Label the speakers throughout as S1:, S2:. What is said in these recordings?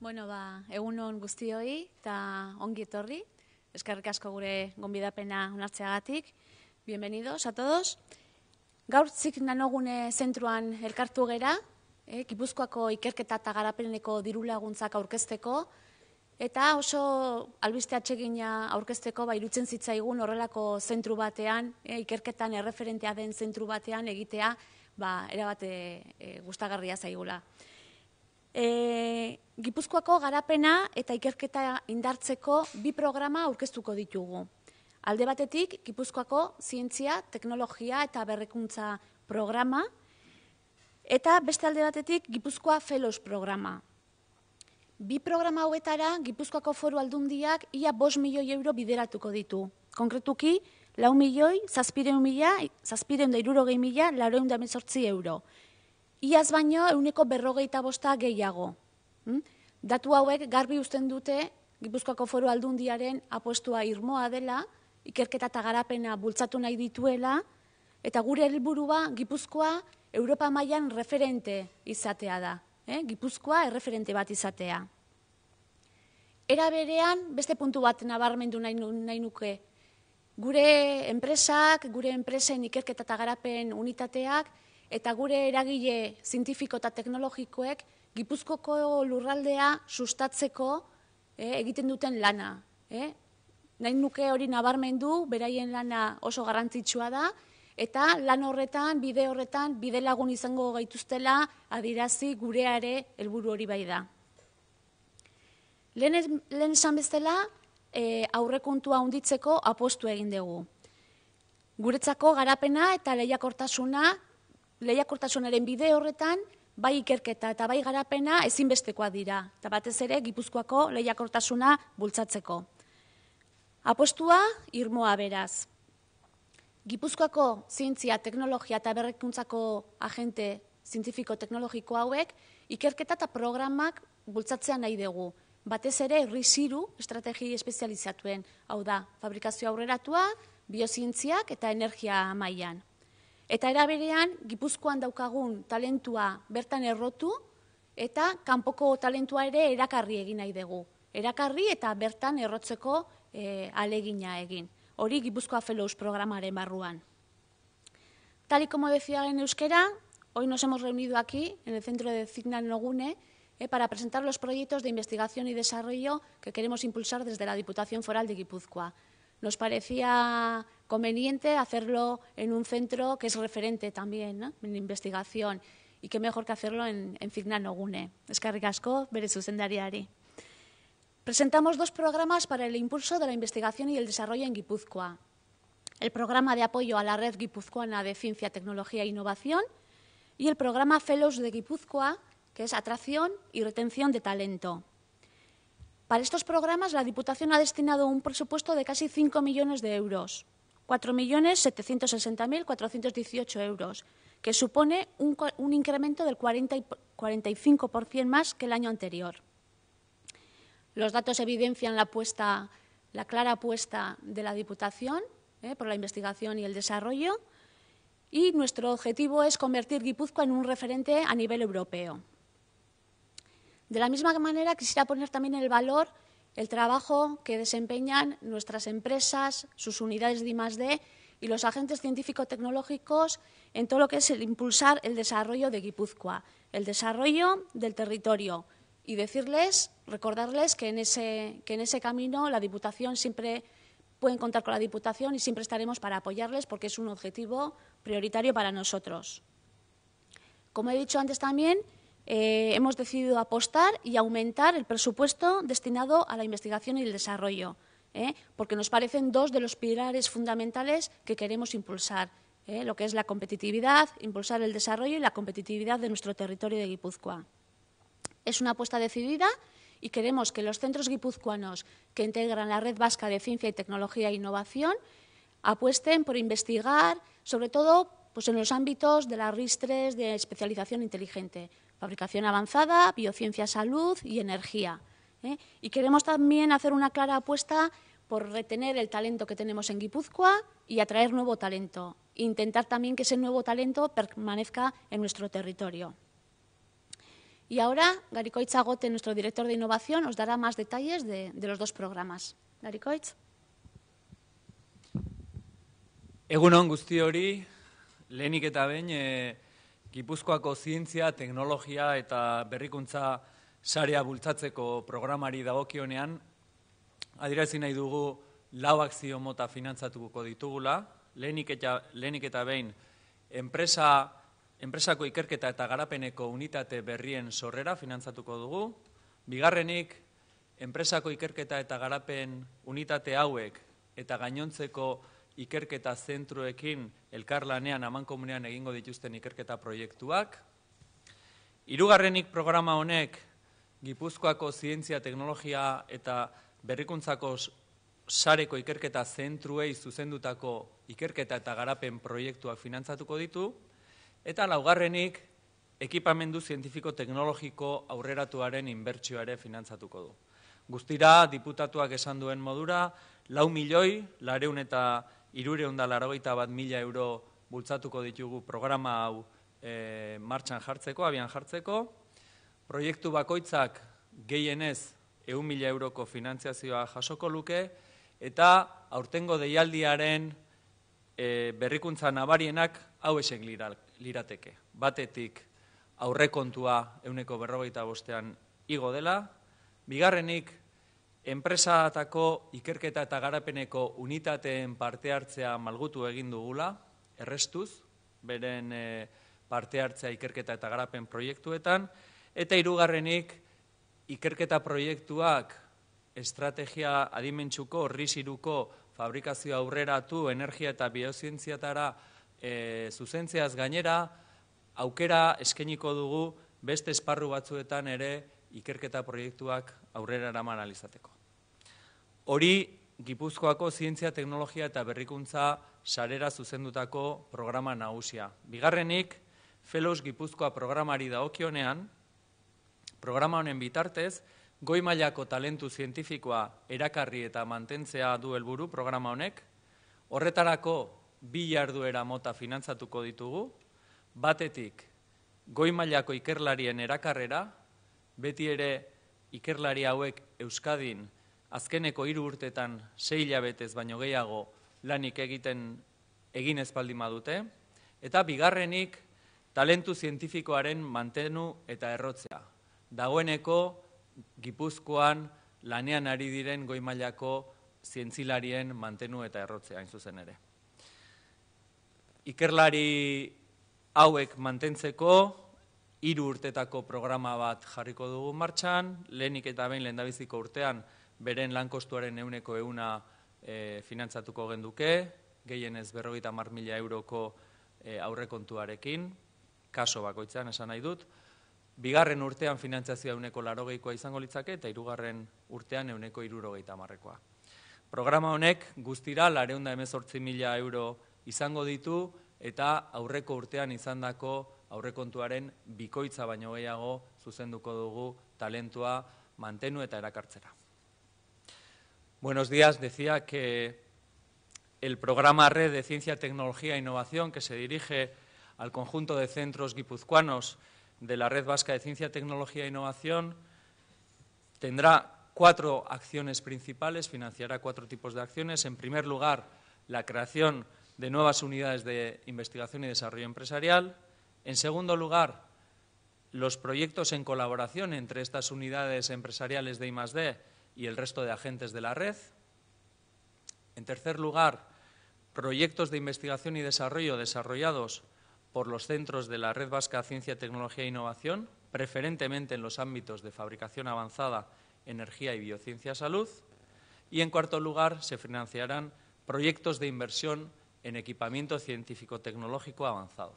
S1: Bueno, ba, egun guztioi eta ongi etorri. Eskerrik asko gure gonbidapena onartzeagatik. Bienvenidos a todos. Gaur zik nanogune zentruan elkartu gera, eh, Gipuzkoako ikerketa eta garapeneko dirulaguntzak aurkezteko, eta oso albiste atsegina aurkezteko ba, irutzen zitzaigun horrelako zentru batean, eh, ikerketan erreferentea den zentru batean egitea, ba, erabate eh, gustagarria zaigula e, Gipuzkoako garapena eta ikerketa indartzeko bi programa aurkeztuko ditugu. Alde batetik, Gipuzkoako zientzia, teknologia eta berrekuntza programa, eta beste alde batetik, Gipuzkoa Fellows programa. Bi programa hauetara, Gipuzkoako foru aldundiak ia 5 milioi euro bideratuko ditu. Konkretuki, lau milioi, zazpireun mila, zazpireun da mila, laroen da euro. Iaz baino, euneko berrogeita bosta gehiago. Hmm? Datu hauek garbi uzten dute, Gipuzkoako foru aldundiaren apostua irmoa dela, ikerketa eta garapena bultzatu nahi dituela, eta gure helburua Gipuzkoa Europa mailan referente izatea da. Eh? Gipuzkoa erreferente bat izatea. Era berean, beste puntu bat nabarmendu nahi, nahi nuke. Gure enpresak, gure enpresen ikerketa eta garapen unitateak, eta gure eragile zintifiko eta teknologikoek gipuzkoko lurraldea sustatzeko eh, egiten duten lana. Eh? Nain nuke hori nabarmen du, beraien lana oso garrantzitsua da, eta lan horretan, bide horretan, bide lagun izango gaituztela adirazi gureare helburu hori bai da. Lehen esan bezala, eh, aurrekuntua handitzeko apostu egin dugu. Guretzako garapena eta lehiakortasuna lehiakortasunaren bide horretan, bai ikerketa eta bai garapena ezinbestekoa dira, eta batez ere, gipuzkoako lehiakortasuna bultzatzeko. Apostua, irmoa beraz. Gipuzkoako zientzia, teknologia eta berrekuntzako agente zientifiko teknologiko hauek, ikerketa eta programak bultzatzea nahi dugu. Batez ere, hiru estrategi espezializatuen, hau da, fabrikazio aurreratua, biozientziak eta energia amaian. Eta eraberean, Gipuzkoan daukagun talentua bertan errotu, eta kanpoko talentua ere erakarri egin nahi dugu. Erakarri eta bertan errotzeko eh, alegina egin. Hori Gipuzkoa Fellows programaren barruan. Tal y como decía en euskera, hoy nos hemos reunido aquí, en el centro de Zignan Nogune, eh, para presentar los proyectos de investigación y desarrollo que queremos impulsar desde la Diputación Foral de Gipuzkoa. nos parecía conveniente hacerlo en un centro que es referente también en investigación y qué mejor que hacerlo en, en Nogune, Escarricasco, Presentamos dos programas para el impulso de la investigación y el desarrollo en Guipúzcoa. El programa de apoyo a la Red Guipuzcoana de Ciencia, Tecnología e Innovación y el programa Fellows de Guipúzcoa, que es atracción y retención de talento. Para estos programas, la Diputación ha destinado un presupuesto de casi 5 millones de euros, 4.760.418 euros, que supone un, incremento del 45% más que el año anterior. Los datos evidencian la, clara apuesta de la Diputación eh, por la investigación y el desarrollo y nuestro objetivo es convertir Guipúzcoa en un referente a nivel europeo. De la misma manera, quisiera poner también el valor el trabajo que desempeñan nuestras empresas, sus unidades de I+D y los agentes científico-tecnológicos en todo lo que es el impulsar el desarrollo de Guipúzcoa, el desarrollo del territorio y decirles, recordarles que en ese, que en ese camino la Diputación siempre pueden contar con la Diputación y siempre estaremos para apoyarles porque es un objetivo prioritario para nosotros. Como he dicho antes también, eh, hemos decidido apostar y aumentar el presupuesto destinado a la investigación y el desarrollo, ¿eh? porque nos parecen dos de los pilares fundamentales que queremos impulsar, ¿eh? lo que es la competitividad, impulsar el desarrollo y la competitividad de nuestro territorio de Guipúzcoa. Es una apuesta decidida y queremos que los centros guipuzcoanos que integran la Red Vasca de Ciencia y Tecnología e Innovación apuesten por investigar, sobre todo pues, en los ámbitos de las RIS3 de especialización inteligente, fabricación avanzada, biociencia, salud y energía. ¿eh? Y queremos también hacer una clara apuesta por retener el talento que tenemos en Guipúzcoa y atraer nuevo talento. Intentar también que ese nuevo talento permanezca en nuestro territorio. Y ahora, Garicoich Agote, nuestro director de innovación, os dará más detalles de, los dos programas.
S2: Gipuzkoako zientzia, teknologia eta berrikuntza sarea bultzatzeko programari dagokionean adierazi nahi dugu lau akzio mota finantzatuko ditugula, lehenik eta lehenik eta behin enpresa enpresako ikerketa eta garapeneko unitate berrien sorrera finantzatuko dugu. Bigarrenik, enpresako ikerketa eta garapen unitate hauek eta gainontzeko ikerketa zentruekin elkarlanean amankomunean egingo dituzten ikerketa proiektuak. Hirugarrenik programa honek Gipuzkoako Zientzia Teknologia eta Berrikuntzako Sareko Ikerketa Zentruei zuzendutako ikerketa eta garapen proiektuak finantzatuko ditu. Eta laugarrenik, ekipamendu zientifiko teknologiko aurreratuaren ere finantzatuko du. Guztira, diputatuak esan duen modura, lau milioi, lareun eta irure ondala bat mila euro bultzatuko ditugu programa hau e, martxan jartzeko, abian jartzeko. Proiektu bakoitzak gehienez eun mila euroko finantziazioa jasoko luke, eta aurtengo deialdiaren e, berrikuntza nabarienak hau esek lirateke. Batetik aurrekontua euneko berrogeita bostean igo dela, bigarrenik enpresatako ikerketa eta garapeneko unitateen parte hartzea malgutu egin dugula, errestuz, beren eh, parte hartzea ikerketa eta garapen proiektuetan, eta hirugarrenik ikerketa proiektuak estrategia adimentsuko, risiruko, fabrikazio aurrera tu, energia eta biozientziatara e, eh, zuzentziaz gainera, aukera eskeniko dugu beste esparru batzuetan ere ikerketa proiektuak aurrera eraman alizateko. Hori, Gipuzkoako zientzia, teknologia eta berrikuntza sarera zuzendutako programa nausia. Bigarrenik, Felos Gipuzkoa programari daokionean, programa honen bitartez, goi mailako talentu zientifikoa erakarri eta mantentzea du helburu programa honek, horretarako bi jarduera mota finantzatuko ditugu, batetik goi mailako ikerlarien erakarrera, beti ere ikerlari hauek Euskadin azkeneko hiru urtetan sei hilabetez baino gehiago lanik egiten egin espaldi madute, eta bigarrenik talentu zientifikoaren mantenu eta errotzea. Dagoeneko gipuzkoan lanean ari diren goimailako zientzilarien mantenu eta errotzea, hain zuzen ere. Ikerlari hauek mantentzeko, iru urtetako programa bat jarriko dugu martxan, lehenik eta behin lehendabiziko urtean, beren lankostuaren euneko euna e, eh, finantzatuko genduke, gehienez berrogeita mar mila euroko e, aurrekontuarekin, kaso bakoitzean esan nahi dut, bigarren urtean finantzazioa euneko larogeikoa izango litzake eta hirugarren urtean euneko irurogeita marrekoa. Programa honek guztira lareunda emezortzi mila euro izango ditu eta aurreko urtean izandako aurrekontuaren bikoitza baino gehiago zuzenduko dugu talentua mantenu eta erakartzera. Buenos días. Decía que el programa Red de Ciencia, Tecnología e Innovación, que se dirige al conjunto de centros guipuzcoanos de la Red Vasca de Ciencia, Tecnología e Innovación, tendrá cuatro acciones principales, financiará cuatro tipos de acciones. En primer lugar, la creación de nuevas unidades de investigación y desarrollo empresarial. En segundo lugar, los proyectos en colaboración entre estas unidades empresariales de I+.D y el resto de agentes de la red. En tercer lugar, proyectos de investigación y desarrollo desarrollados por los centros de la Red Vasca Ciencia, Tecnología e Innovación, preferentemente en los ámbitos de fabricación avanzada, energía y biociencia salud. Y en cuarto lugar, se financiarán proyectos de inversión en equipamiento científico-tecnológico avanzado.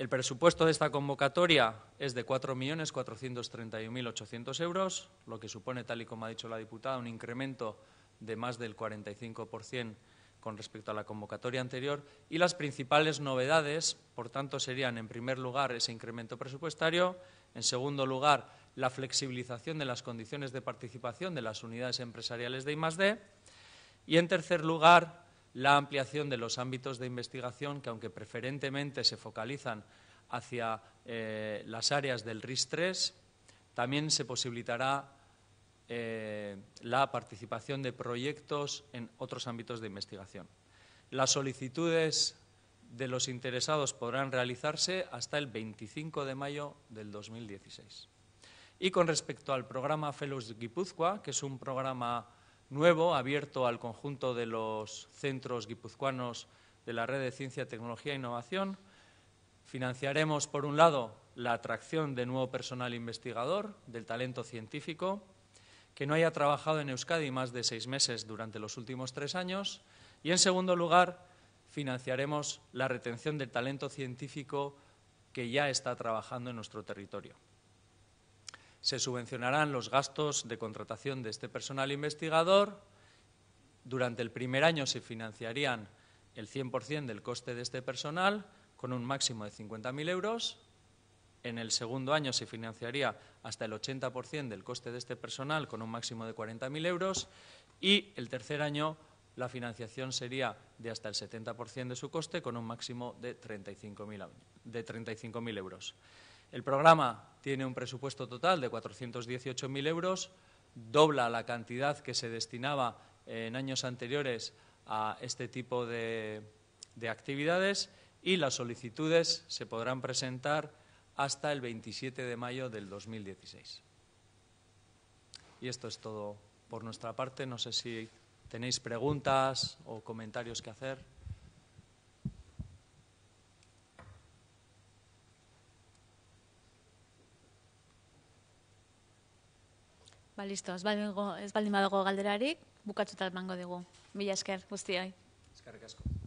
S2: El presupuesto de esta convocatoria es de 4.431.800 euros, lo que supone, tal y como ha dicho la diputada, un incremento de más del 45% con respecto a la convocatoria anterior. Y las principales novedades, por tanto, serían, en primer lugar, ese incremento presupuestario, en segundo lugar, la flexibilización de las condiciones de participación de las unidades empresariales de I+D y, en tercer lugar, la ampliación de los ámbitos de investigación que, aunque preferentemente se focalizan hacia eh, las áreas del RIS-3, también se posibilitará eh, la participación de proyectos en otros ámbitos de investigación. Las solicitudes de los interesados podrán realizarse hasta el 25 de mayo del 2016. Y con respecto al programa Fellows Guipúzcoa, que es un programa nuevo, abierto al conjunto de los centros guipuzcoanos de la Red de Ciencia, Tecnología e Innovación. Financiaremos, por un lado, la atracción de nuevo personal investigador, del talento científico, que no haya trabajado en Euskadi más de seis meses durante los últimos tres años. Y, en segundo lugar, financiaremos la retención del talento científico que ya está trabajando en nuestro territorio. Se subvencionarán los gastos de contratación de este personal investigador. Durante el primer año se financiarían el 100% del coste de este personal con un máximo de 50.000 euros. En el segundo año se financiaría hasta el 80% del coste de este personal con un máximo de 40.000 euros. Y el tercer año la financiación sería de hasta el 70% de su coste con un máximo de 35.000 euros. El programa tiene un presupuesto total de 418.000 euros, dobla la cantidad que se destinaba en años anteriores a este tipo de, actividades y las solicitudes se podrán presentar hasta el 27 de mayo del 2016. Y esto es todo por nuestra parte. No sé si tenéis preguntas o comentarios que hacer.
S1: Ba, listo, ez baldin badago galderarik, bukatzuta emango dugu. Mila esker, guztiai.
S2: Eskerrik asko.